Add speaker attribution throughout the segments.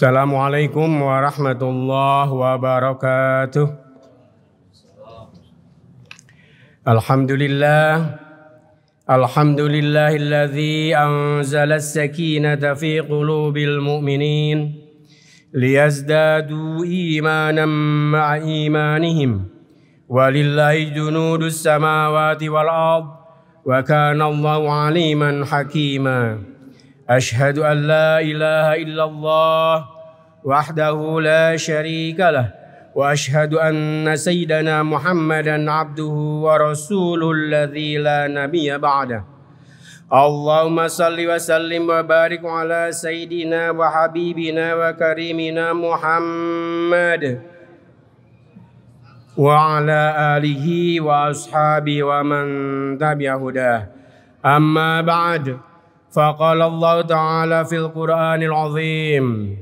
Speaker 1: Assalamualaikum warahmatullahi wabarakatuh. Alhamdulillah. Alhamdulillahilladzi anzala as-sakinata fi qulubil mu'minin liyazdadu imanan ma'a imanihim. Walillahi junudus samawati wal ard wa kana Allahu aliman hakima. أشهد أن لا إله إلا الله وحده لا شريك له وأشهد أن سيدنا محمدا عبده ورسوله الذي لا نبي بعده اللهم صل وسلم وبارك على سيدنا وحبيبنا وكريمنا محمد وعلى آله وأصحابه ومن تبع هداه أما بعد فقال الله تعالى في القرآن العظيم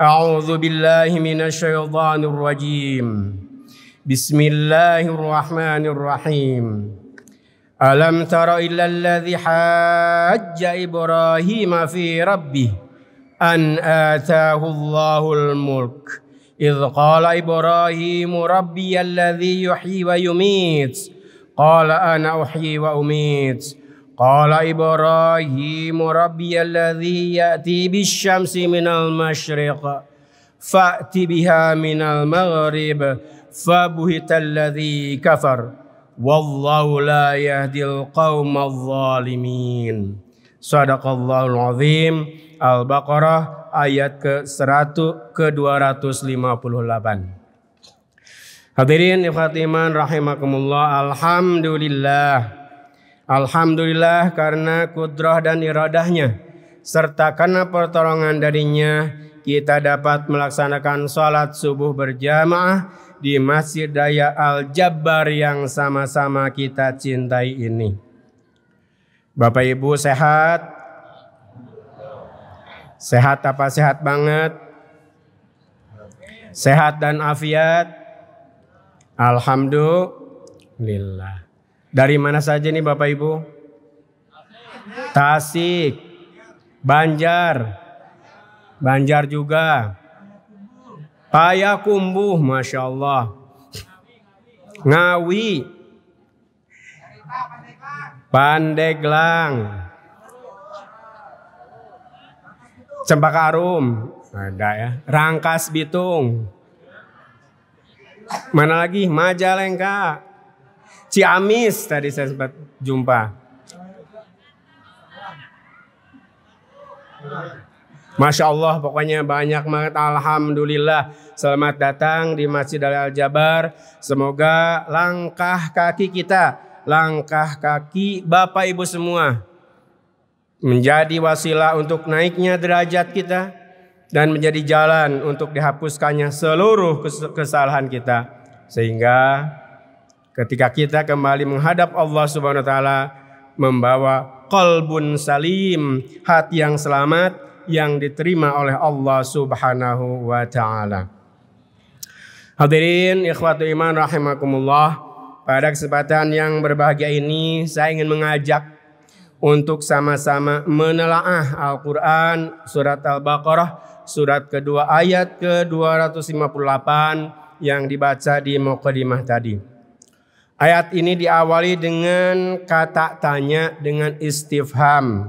Speaker 1: أعوذ بالله من الشيطان الرجيم بسم الله الرحمن الرحيم ألم تر إلا الذي حج إبراهيم في ربه أن آتاه الله الملك إذ قال إبراهيم ربي الذي يحيي ويميت قال أنا أحيي وأميت Qala Ibrahim rabbi alladhi ya'ti bisyamsi minal masyriq fa'ti biha minal maghrib fabuhital ladzi kafar wallahu la yahdil qaumadh dhalimin Sadaqallahul Al-Baqarah ayat ke-100 ke-258 Hadirin ikhwatiman rahimakumullah alhamdulillah Alhamdulillah karena kudrah dan iradahnya serta karena pertolongan darinya kita dapat melaksanakan sholat subuh berjamaah di Masjid Daya Al-Jabbar yang sama-sama kita cintai ini. Bapak Ibu sehat? Sehat apa sehat banget? Sehat dan afiat? Alhamdulillah. Dari mana saja nih Bapak Ibu? Tasik, Banjar, Banjar juga. Payakumbuh, Masya Allah. Ngawi, Pandeglang, Cempaka Arum, ada ya. Rangkas Bitung. Mana lagi? Majalengka. Ciamis tadi saya sempat jumpa. Masya Allah pokoknya banyak banget Alhamdulillah Selamat datang di Masjid Al-Jabar Semoga langkah kaki kita Langkah kaki Bapak Ibu semua Menjadi wasilah untuk naiknya derajat kita Dan menjadi jalan untuk dihapuskannya seluruh kesalahan kita Sehingga Ketika kita kembali menghadap Allah Subhanahu wa taala membawa kolbun salim, hati yang selamat yang diterima oleh Allah Subhanahu wa taala. Hadirin ikhwatu iman rahimakumullah. Pada kesempatan yang berbahagia ini saya ingin mengajak untuk sama-sama menelaah Al-Qur'an surat Al-Baqarah surat kedua ayat ke-258 yang dibaca di mukadimah tadi. Ayat ini diawali dengan kata tanya dengan istifham.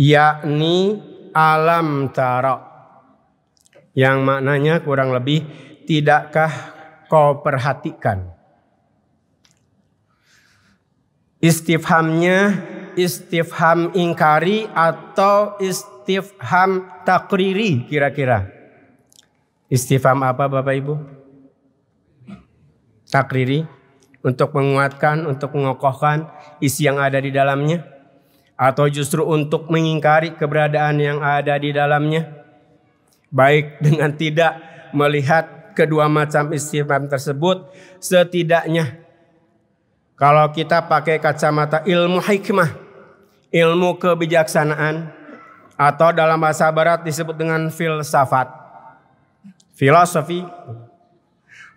Speaker 1: Yakni alam taro. Yang maknanya kurang lebih tidakkah kau perhatikan. Istifhamnya istifham ingkari atau istifham takriri kira-kira. Istifham apa Bapak Ibu? takriri untuk menguatkan, untuk mengokohkan isi yang ada di dalamnya atau justru untuk mengingkari keberadaan yang ada di dalamnya baik dengan tidak melihat kedua macam istifham tersebut setidaknya kalau kita pakai kacamata ilmu hikmah ilmu kebijaksanaan atau dalam bahasa barat disebut dengan filsafat filosofi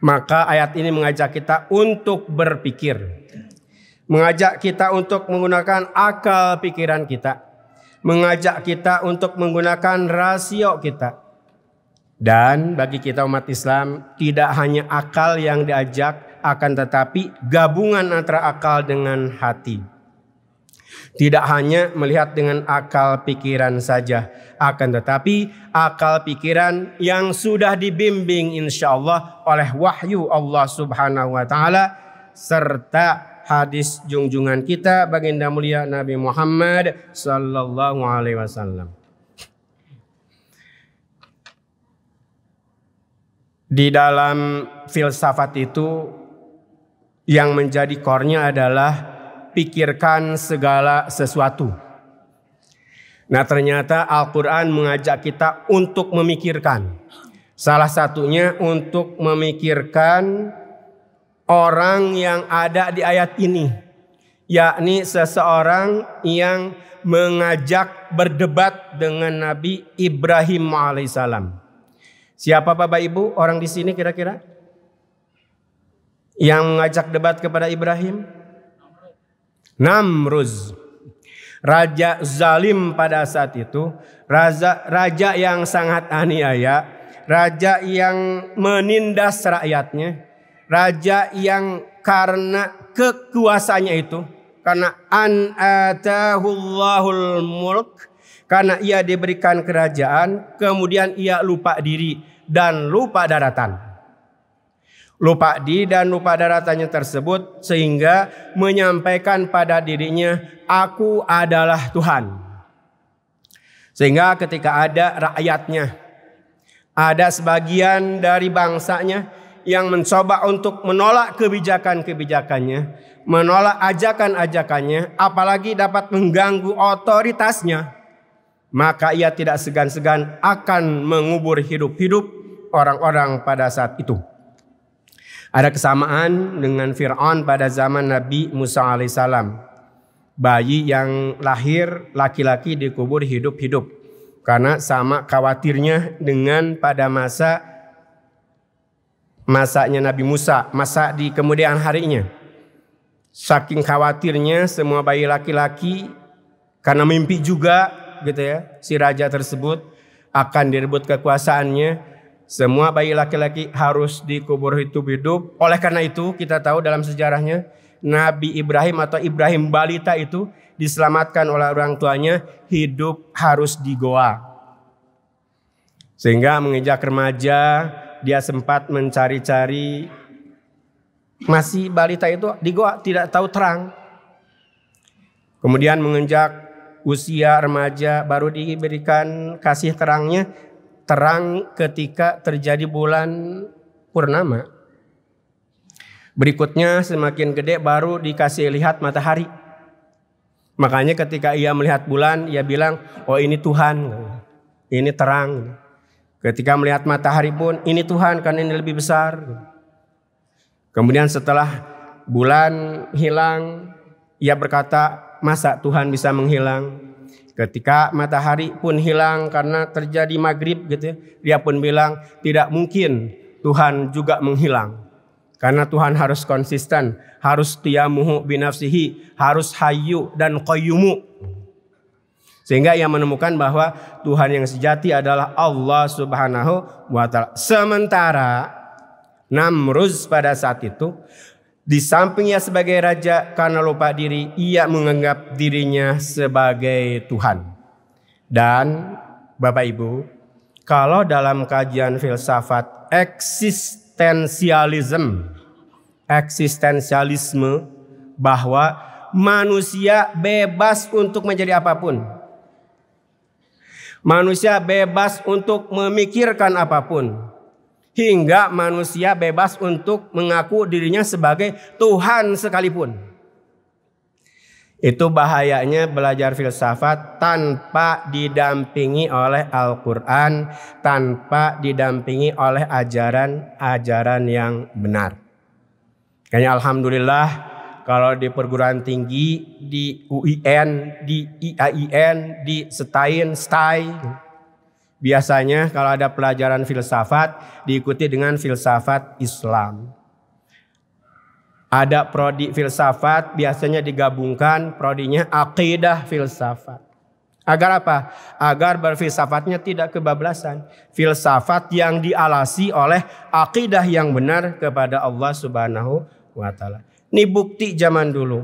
Speaker 1: maka ayat ini mengajak kita untuk berpikir. Mengajak kita untuk menggunakan akal pikiran kita. Mengajak kita untuk menggunakan rasio kita. Dan bagi kita umat Islam tidak hanya akal yang diajak akan tetapi gabungan antara akal dengan hati. Tidak hanya melihat dengan akal pikiran saja, akan tetapi akal pikiran yang sudah dibimbing insya Allah oleh wahyu Allah Subhanahu wa Ta'ala, serta hadis junjungan kita baginda mulia Nabi Muhammad Sallallahu Alaihi Wasallam. Di dalam filsafat itu yang menjadi kornya adalah pikirkan segala sesuatu. Nah ternyata Al-Quran mengajak kita untuk memikirkan. Salah satunya untuk memikirkan orang yang ada di ayat ini. Yakni seseorang yang mengajak berdebat dengan Nabi Ibrahim alaihissalam. Siapa Bapak Ibu orang di sini kira-kira? Yang mengajak debat kepada Ibrahim? Namruz. Raja zalim pada saat itu, raja, raja yang sangat aniaya, raja yang menindas rakyatnya, raja yang karena kekuasaannya itu, karena an atahullahul mulk, karena ia diberikan kerajaan, kemudian ia lupa diri dan lupa daratan lupa di dan lupa daratannya tersebut sehingga menyampaikan pada dirinya aku adalah Tuhan. Sehingga ketika ada rakyatnya, ada sebagian dari bangsanya yang mencoba untuk menolak kebijakan-kebijakannya, menolak ajakan-ajakannya, apalagi dapat mengganggu otoritasnya, maka ia tidak segan-segan akan mengubur hidup-hidup orang-orang pada saat itu. Ada kesamaan dengan Fir'aun pada zaman Nabi Musa alaihissalam. Bayi yang lahir laki-laki dikubur hidup-hidup. Karena sama khawatirnya dengan pada masa masanya Nabi Musa, masa di kemudian harinya. Saking khawatirnya semua bayi laki-laki karena mimpi juga gitu ya si raja tersebut akan direbut kekuasaannya semua bayi laki-laki harus dikubur hidup-hidup. Oleh karena itu kita tahu dalam sejarahnya Nabi Ibrahim atau Ibrahim balita itu diselamatkan oleh orang tuanya hidup harus digoa. Sehingga menginjak remaja dia sempat mencari-cari masih balita itu digoa tidak tahu terang. Kemudian menginjak usia remaja baru diberikan kasih terangnya terang ketika terjadi bulan purnama. Berikutnya semakin gede baru dikasih lihat matahari. Makanya ketika ia melihat bulan, ia bilang, oh ini Tuhan, ini terang. Ketika melihat matahari pun, ini Tuhan karena ini lebih besar. Kemudian setelah bulan hilang, ia berkata, masa Tuhan bisa menghilang? Ketika matahari pun hilang karena terjadi maghrib gitu ya, dia pun bilang tidak mungkin Tuhan juga menghilang. Karena Tuhan harus konsisten, harus tiamuhu binafsihi, harus hayu dan koyumu Sehingga ia menemukan bahwa Tuhan yang sejati adalah Allah subhanahu wa ta'ala. Sementara Namruz pada saat itu di sampingnya sebagai raja karena lupa diri, ia menganggap dirinya sebagai Tuhan. Dan Bapak Ibu, kalau dalam kajian filsafat eksistensialisme, eksistensialisme bahwa manusia bebas untuk menjadi apapun. Manusia bebas untuk memikirkan apapun hingga manusia bebas untuk mengaku dirinya sebagai Tuhan sekalipun. Itu bahayanya belajar filsafat tanpa didampingi oleh Al-Quran, tanpa didampingi oleh ajaran-ajaran yang benar. Kayaknya Alhamdulillah kalau di perguruan tinggi, di UIN, di IAIN, di STAIN, STAI, Biasanya kalau ada pelajaran filsafat diikuti dengan filsafat Islam. Ada prodi filsafat biasanya digabungkan prodinya akidah filsafat. Agar apa? Agar berfilsafatnya tidak kebablasan. Filsafat yang dialasi oleh akidah yang benar kepada Allah Subhanahu wa taala. Ini bukti zaman dulu.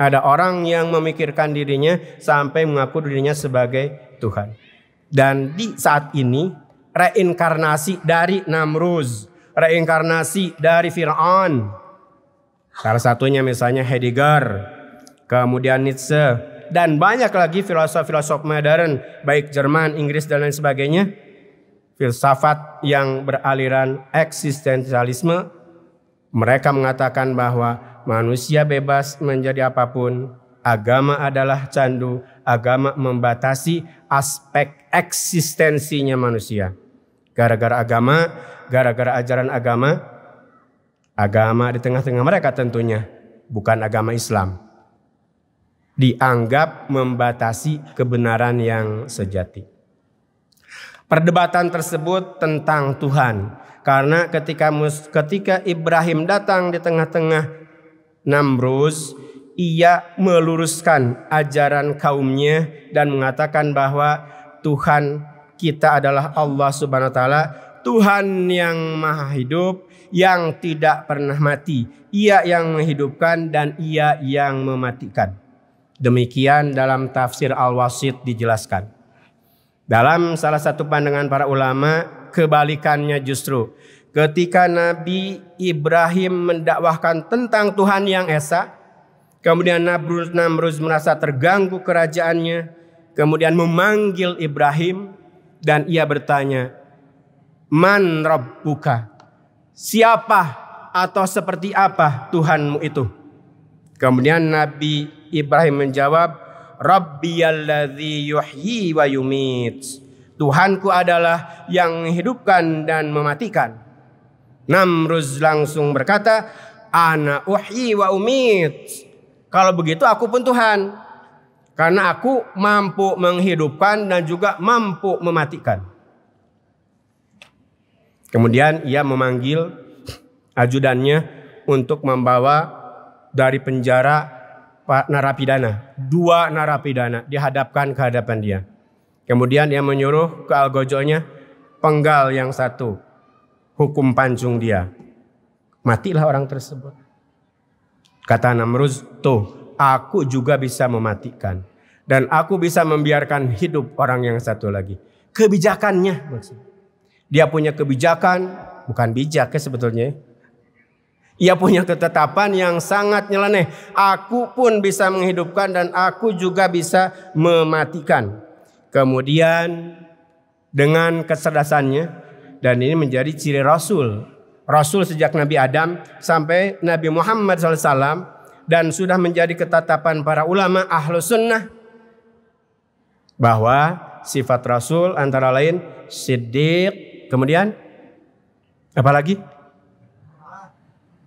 Speaker 1: Ada orang yang memikirkan dirinya sampai mengaku dirinya sebagai Tuhan. Dan di saat ini reinkarnasi dari Namruz, reinkarnasi dari Fir'aun. Salah satunya misalnya Heidegger, kemudian Nietzsche, dan banyak lagi filosof-filosof modern, baik Jerman, Inggris, dan lain sebagainya. Filsafat yang beraliran eksistensialisme, mereka mengatakan bahwa manusia bebas menjadi apapun, agama adalah candu, agama membatasi aspek eksistensinya manusia. Gara-gara agama, gara-gara ajaran agama, agama di tengah-tengah mereka tentunya, bukan agama Islam. Dianggap membatasi kebenaran yang sejati. Perdebatan tersebut tentang Tuhan, karena ketika ketika Ibrahim datang di tengah-tengah Namrus, ia meluruskan ajaran kaumnya dan mengatakan bahwa Tuhan kita adalah Allah Subhanahu wa taala, Tuhan yang maha hidup, yang tidak pernah mati. Ia yang menghidupkan dan ia yang mematikan. Demikian dalam tafsir Al-Wasit dijelaskan. Dalam salah satu pandangan para ulama, kebalikannya justru ketika Nabi Ibrahim mendakwahkan tentang Tuhan yang esa, kemudian Nabi Namrud merasa terganggu kerajaannya, kemudian memanggil Ibrahim dan ia bertanya, "Man rabbuka?" Siapa atau seperti apa Tuhanmu itu? Kemudian Nabi Ibrahim menjawab, "Rabbiyalladzi yuhyi wa yumit." Tuhanku adalah yang menghidupkan dan mematikan. Namruz langsung berkata, "Ana uhyi wa umit." Kalau begitu aku pun Tuhan. Karena aku mampu menghidupkan dan juga mampu mematikan. Kemudian ia memanggil ajudannya untuk membawa dari penjara narapidana. Dua narapidana dihadapkan ke hadapan dia. Kemudian ia menyuruh ke algojonya penggal yang satu. Hukum pancung dia. Matilah orang tersebut. Kata Namruz, tuh aku juga bisa mematikan. Dan aku bisa membiarkan hidup orang yang satu lagi. Kebijakannya maksudnya. Dia punya kebijakan, bukan bijak ya sebetulnya. Ya. Ia punya ketetapan yang sangat nyeleneh. Aku pun bisa menghidupkan dan aku juga bisa mematikan. Kemudian dengan kecerdasannya dan ini menjadi ciri Rasul. Rasul sejak Nabi Adam sampai Nabi Muhammad SAW dan sudah menjadi ketetapan para ulama ahlu sunnah bahwa sifat Rasul antara lain siddiq, kemudian apa apalagi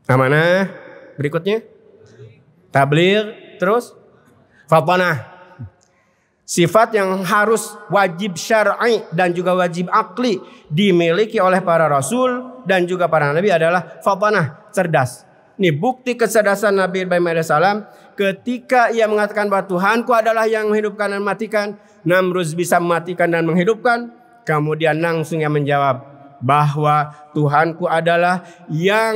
Speaker 1: amanah, berikutnya tablir terus fatanah. Sifat yang harus wajib syar'i dan juga wajib akli dimiliki oleh para rasul dan juga para nabi adalah fatanah, cerdas. Ini bukti kecerdasan Nabi Ibrahim as. ketika ia mengatakan bahwa Tuhanku adalah yang menghidupkan dan mematikan. Namrus bisa mematikan dan menghidupkan. Kemudian langsung ia menjawab bahwa Tuhanku adalah yang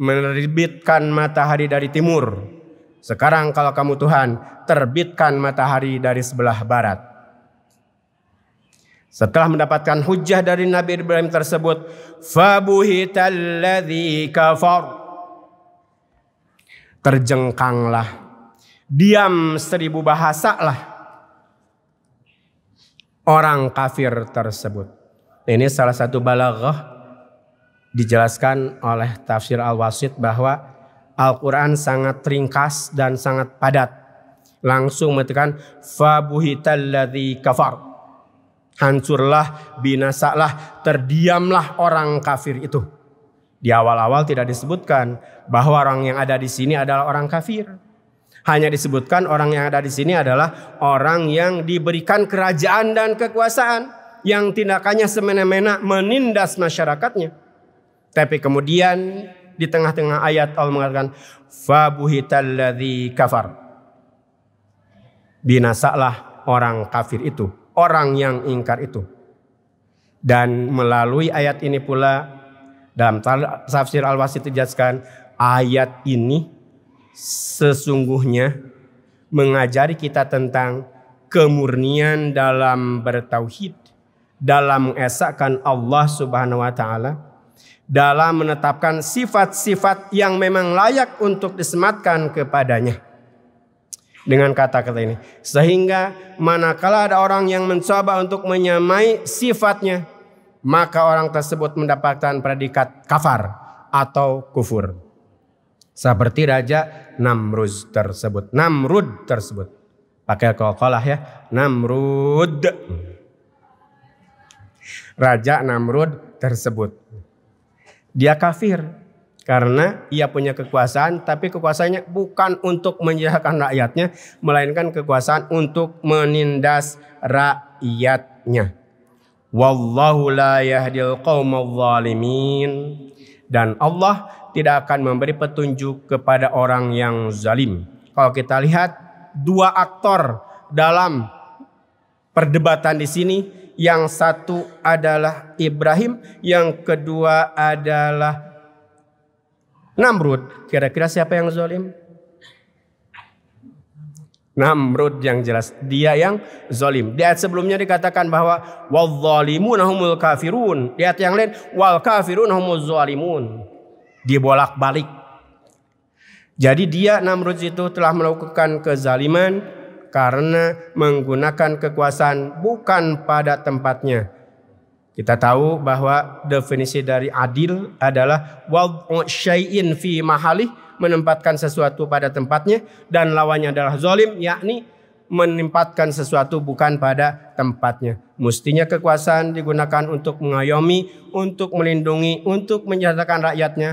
Speaker 1: menerbitkan matahari dari timur. Sekarang kalau kamu Tuhan, terbitkan matahari dari sebelah barat. Setelah mendapatkan hujah dari Nabi Ibrahim tersebut, fabuhitalladzi kafar terjengkanglah. Diam seribu bahasa lah orang kafir tersebut. Ini salah satu balaghah dijelaskan oleh tafsir Al-Wasid bahwa Al-Quran sangat ringkas dan sangat padat. Langsung mengatakan fabuhitalladzi kafar. Hancurlah, binasalah, terdiamlah orang kafir itu. Di awal-awal tidak disebutkan bahwa orang yang ada di sini adalah orang kafir. Hanya disebutkan orang yang ada di sini adalah orang yang diberikan kerajaan dan kekuasaan yang tindakannya semena-mena menindas masyarakatnya. Tapi kemudian di tengah-tengah ayat Allah mengatakan fabuhitalladzi kafar. Binasalah orang kafir itu, orang yang ingkar itu. Dan melalui ayat ini pula dalam tafsir Al-Wasit dijelaskan ayat ini sesungguhnya mengajari kita tentang kemurnian dalam bertauhid, dalam mengesahkan Allah Subhanahu wa taala, dalam menetapkan sifat-sifat yang memang layak untuk disematkan kepadanya. Dengan kata-kata ini, sehingga manakala ada orang yang mencoba untuk menyamai sifatnya, maka orang tersebut mendapatkan predikat kafar atau kufur. Seperti Raja Namrud tersebut. Namrud tersebut. Pakai kokolah ya. Namrud. Raja Namrud tersebut. Dia kafir karena ia punya kekuasaan tapi kekuasaannya bukan untuk menjahatkan rakyatnya melainkan kekuasaan untuk menindas rakyatnya. Wallahu la yahdil qaumadh zalimin dan Allah tidak akan memberi petunjuk kepada orang yang zalim. Kalau kita lihat dua aktor dalam perdebatan di sini, yang satu adalah Ibrahim, yang kedua adalah Namrud. Kira-kira siapa yang zalim? Namrud yang jelas dia yang zalim. Di ayat sebelumnya dikatakan bahwa wal humul kafirun. Di ayat yang lain wal kafirun humuz zalimun. Dia bolak-balik. Jadi dia Namrud itu telah melakukan kezaliman karena menggunakan kekuasaan bukan pada tempatnya. Kita tahu bahwa definisi dari adil adalah wad'u syai'in fi mahalih menempatkan sesuatu pada tempatnya dan lawannya adalah zolim yakni menempatkan sesuatu bukan pada tempatnya. Mestinya kekuasaan digunakan untuk mengayomi, untuk melindungi, untuk menyatakan rakyatnya.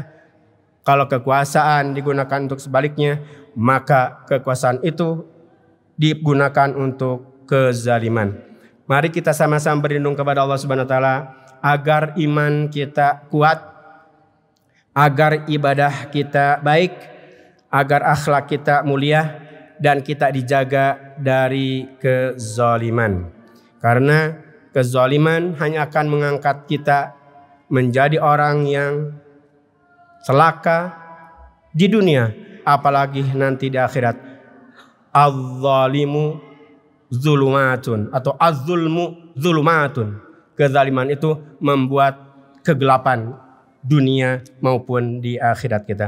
Speaker 1: Kalau kekuasaan digunakan untuk sebaliknya, maka kekuasaan itu digunakan untuk kezaliman. Mari kita sama-sama berlindung kepada Allah Subhanahu wa taala agar iman kita kuat agar ibadah kita baik, agar akhlak kita mulia dan kita dijaga dari kezaliman. Karena kezaliman hanya akan mengangkat kita menjadi orang yang celaka di dunia, apalagi nanti di akhirat. Az-zalimu zulumatun atau az-zulmu zulumatun. Kezaliman itu membuat kegelapan, dunia maupun di akhirat kita.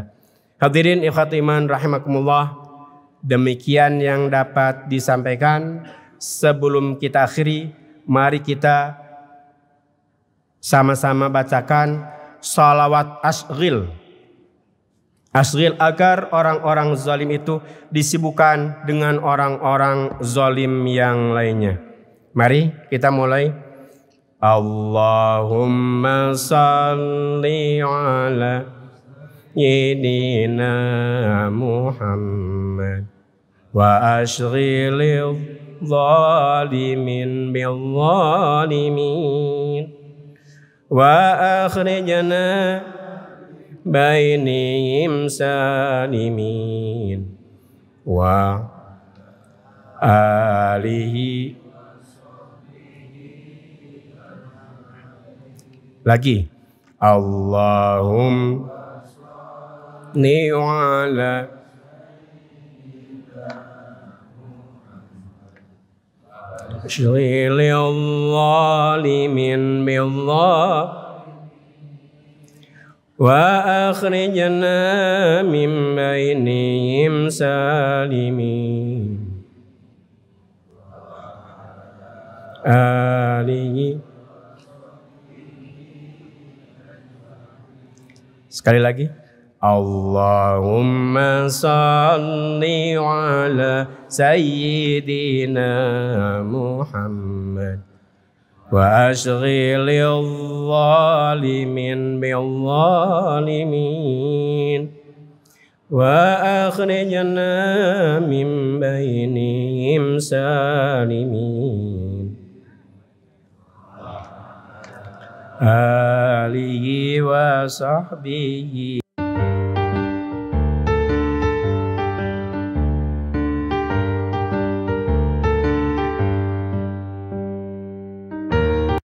Speaker 1: Hadirin ikhwat iman rahimakumullah. Demikian yang dapat disampaikan sebelum kita akhiri, mari kita sama-sama bacakan salawat asghil. Asghil agar orang-orang zalim itu disibukkan dengan orang-orang zalim yang lainnya. Mari kita mulai. اللهم صل على سيدنا محمد وأشغل الظالمين بالظالمين وأخرجنا بينهم سالمين وآله lagi Allahum ni'ala Shililillalimin billah Wa min Alihi Sekali lagi. Allahumma salli ala sayyidina Muhammad wa ashghilil zalimin bil zalimin wa akhrijna min bainihim salimin آله وصحبه